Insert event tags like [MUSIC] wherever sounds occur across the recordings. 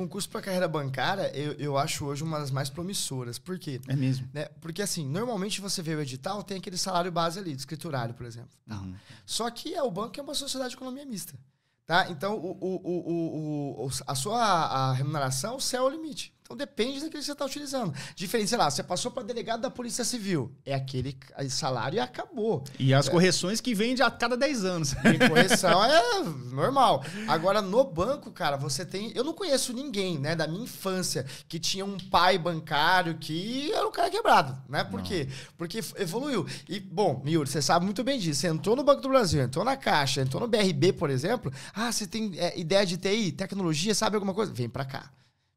concurso para carreira bancária, eu, eu acho hoje uma das mais promissoras. Por quê? É mesmo. Né? Porque, assim, normalmente você vê o edital, tem aquele salário base ali, de escriturário, por exemplo. Uhum. Só que é, o banco é uma sociedade de economia mista. Tá? Então, o, o, o, o, a sua a remuneração, o céu é o limite. Então depende daquilo que você está utilizando. Diferente, sei lá, você passou para delegado da Polícia Civil. É aquele salário e acabou. E as é. correções que vende a cada 10 anos. E [LAUGHS] correção é normal. Agora, no banco, cara, você tem. Eu não conheço ninguém, né, da minha infância, que tinha um pai bancário que era um cara quebrado, né? Por não. quê? Porque evoluiu. E, bom, Miúdo, você sabe muito bem disso. Você entrou no Banco do Brasil, entrou na Caixa, entrou no BRB, por exemplo. Ah, você tem é, ideia de TI, tecnologia, sabe alguma coisa? Vem para cá.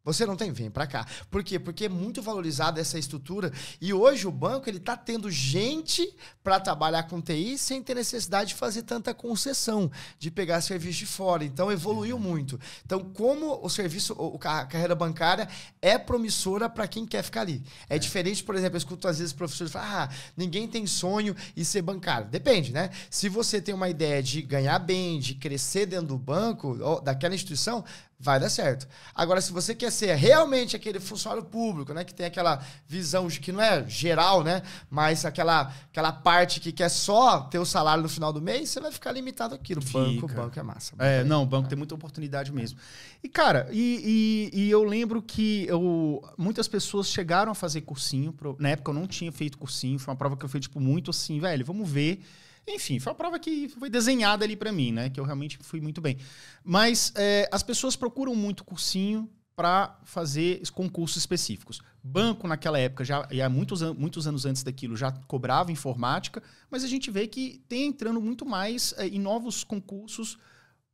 Você não tem, vem para cá. Por quê? Porque é muito valorizada essa estrutura e hoje o banco ele está tendo gente para trabalhar com TI sem ter necessidade de fazer tanta concessão, de pegar serviço de fora. Então evoluiu uhum. muito. Então como o serviço, a carreira bancária é promissora para quem quer ficar ali. É, é, diferente, por exemplo, eu escuto às vezes professores falar: "Ah, ninguém tem sonho e ser bancário". Depende, né? Se você tem uma ideia de ganhar bem, de crescer dentro do banco, daquela instituição, vai dar certo. Agora se você quer ser realmente aquele funcionário público, né, que tem aquela visão de que não é geral, né, mas aquela, aquela parte que quer só ter o salário no final do mês, você vai ficar limitado aqui no Banco, banco é massa. É, é, não, não, banco é. tem muita oportunidade mesmo. E, cara, e, e, e, eu lembro que eu, muitas pessoas chegaram a fazer cursinho, pro, na época eu não tinha feito cursinho, foi uma prova que eu fiz, tipo, muito assim, velho, vamos ver. Enfim, foi uma prova que foi desenhada ali para mim, né? Que eu realmente fui muito bem. Mas é, as pessoas procuram muito cursinho, para fazer concursos específicos. Banco, naquela época, já e há muitos, muitos anos antes daquilo, já cobrava informática, mas a gente vê que tem entrando muito mais é, em novos concursos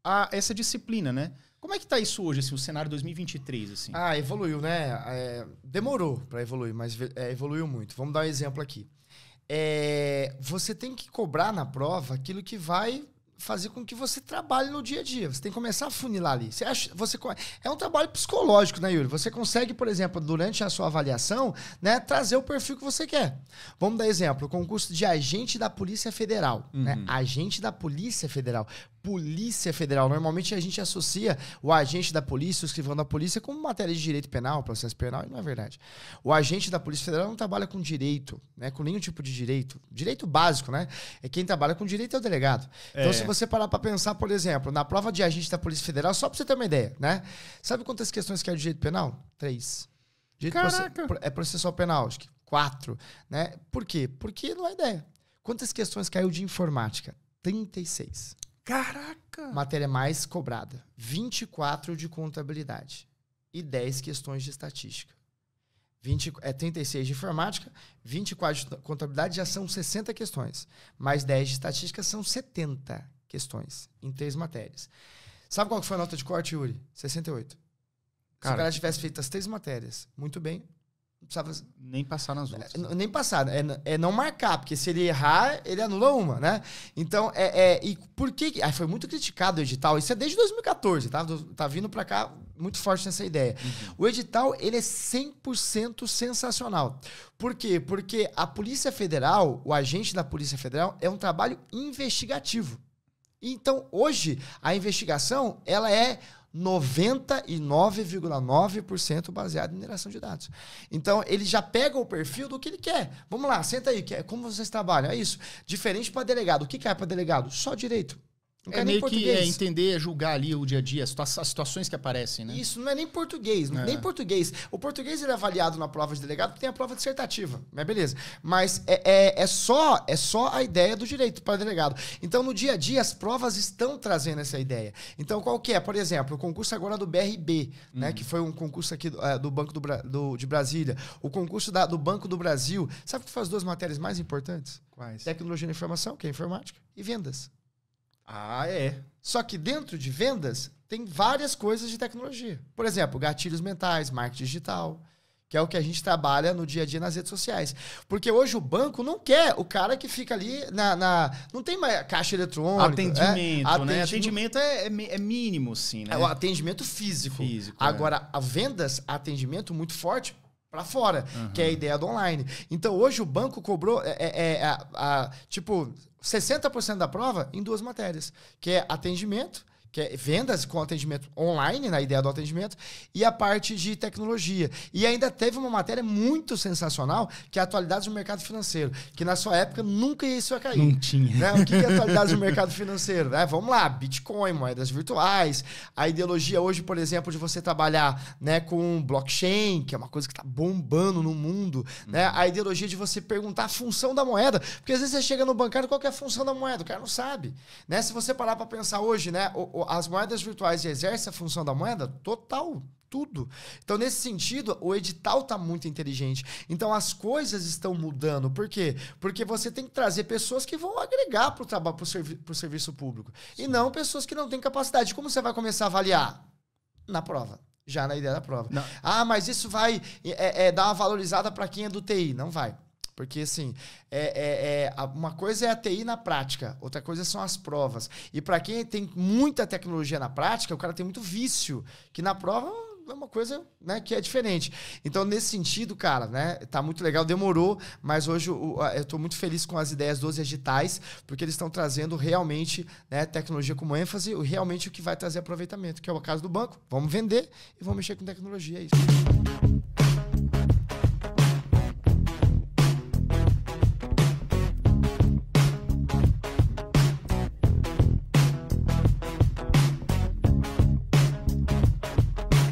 a essa disciplina, né? Como é que está isso hoje, assim, o cenário 2023? Assim? Ah, evoluiu, né? É, demorou para evoluir, mas é, evoluiu muito. Vamos dar um exemplo aqui. É, você tem que cobrar na prova aquilo que vai fazer com que você trabalhe no dia a dia. Você tem que começar a funilar ali. Você acha, você é um trabalho psicológico, né, Yuri? Você consegue, por exemplo, durante a sua avaliação, né, trazer o perfil que você quer. Vamos dar exemplo, o concurso de agente da Polícia Federal, né? uhum. né? Agente da Polícia Federal. Polícia Federal. Normalmente a gente associa o agente da polícia, o escrivão da polícia, como matéria de direito penal, processo penal, e não é verdade. O agente da Polícia Federal não trabalha com direito, né? Com nenhum tipo de direito. Direito básico, né? É quem trabalha com direito é o delegado. Então, é. se você parar para pensar, por exemplo, na prova de agente da Polícia Federal, só para você ter uma ideia, né? Sabe quantas questões que é de direito penal? Três. Direito Caraca. Process... É processual penal, acho que quatro, né? Por quê? Porque não é ideia. Quantas questões caiu de informática? 36. Caraca! Matéria mais cobrada. 24 de contabilidade. E 10 questões de estatística. 20, é 36 de informática, 24 de contabilidade já são 60 questões. Mais 10 de estatística são 70 questões, em três matérias. Sabe qual foi a nota de corte, Yuri? 68. Cara, Se o cara tivesse feito as três matérias, muito bem, precisava. Nem passar nas é, outras. Né? Nem passar. É, é não marcar, porque se ele errar, ele anula uma, né? Então, é. é e por que. Ah, foi muito criticado o edital. Isso é desde 2014, tá? Tá vindo pra cá muito forte nessa ideia. Uhum. O edital, ele é 100% sensacional. Por quê? Porque a Polícia Federal, o agente da Polícia Federal, é um trabalho investigativo. Então, hoje, a investigação ela é 99,9% baseada em mineração de dados. Então, ele já pega o perfil do que ele quer. Vamos lá, senta aí. É como vocês trabalham? É isso. Diferente para delegado. O que, que é para delegado? Só direito. Nunca é meio que é, entender, é julgar ali o dia a dia, as situações que aparecem, né? Isso não é nem português, é. nem português. O português ele é avaliado na prova de delegado porque tem a prova dissertativa, mas né? beleza. Mas é, é, é, só, é só a ideia do direito para delegado. Então, no dia a dia, as provas estão trazendo essa ideia. Então, qual que é? Por exemplo, o concurso agora do BRB, né? uhum. né? Que foi um concurso aqui do, é, do Banco do, do, de Brasília. O concurso da, do Banco do Brasil. Sabe o que faz duas matérias mais importantes? Quais? Tecnologia da informação, que é informática, e vendas. Ah, é. Só que dentro de vendas tem várias coisas de tecnologia. Por exemplo, gatilhos mentais, marketing digital, que é o que a gente trabalha no dia a dia nas redes sociais. Porque hoje o banco não quer o cara que fica ali na. na não tem mais caixa eletrônica. É, né? Atendimento, é, né? Atendimento é, é, mínimo, sim, né? É o atendimento físico. físico é. Agora, é. a vendas, atendimento muito forte para fora, uhum. que é a ideia do online. Então, hoje o banco cobrou, é, é, é a, a, tipo, 60% da prova em duas matérias, que é atendimento que é vendas com atendimento online, na né, ideia do atendimento, e a parte de tecnologia. E ainda teve uma matéria muito sensacional, que é atualidade do mercado financeiro, que na sua época nunca isso ia cair. Não tinha. Né? O que é atualidade do [LAUGHS] mercado financeiro? é Vamos lá, Bitcoin, moedas virtuais, a ideologia hoje, por exemplo, de você trabalhar né, com blockchain, que é uma coisa que está bombando no mundo, né? Uhum. a ideologia de você perguntar a função da moeda, porque às vezes você chega no bancário, qual é a função da moeda? O cara não sabe. Né? Se você parar para pensar hoje, né, as moedas virtuais exercem a função da moeda? Total tudo. Então, nesse sentido, o edital está muito inteligente. Então, as coisas estão mudando. Por quê? Porque você tem que trazer pessoas que vão agregar para o trabalho, para o servi serviço público. Sim. E não pessoas que não têm capacidade. Como você vai começar a avaliar? Na prova. Já na ideia da prova. Não. Ah, mas isso vai é, é, é dar uma valorizada para quem é do TI. Não vai. Porque, assim, é, é, é, uma coisa é a TI na prática, outra coisa são as provas. E para quem tem muita tecnologia na prática, o cara tem muito vício, que na prova é uma coisa né, que é diferente. Então, nesse sentido, cara, né, tá muito legal, demorou, mas hoje eu estou muito feliz com as ideias dos digitais, porque eles estão trazendo realmente né, tecnologia como ênfase, realmente o que vai trazer aproveitamento, que é o caso do banco. Vamos vender e vamos mexer com tecnologia. É isso.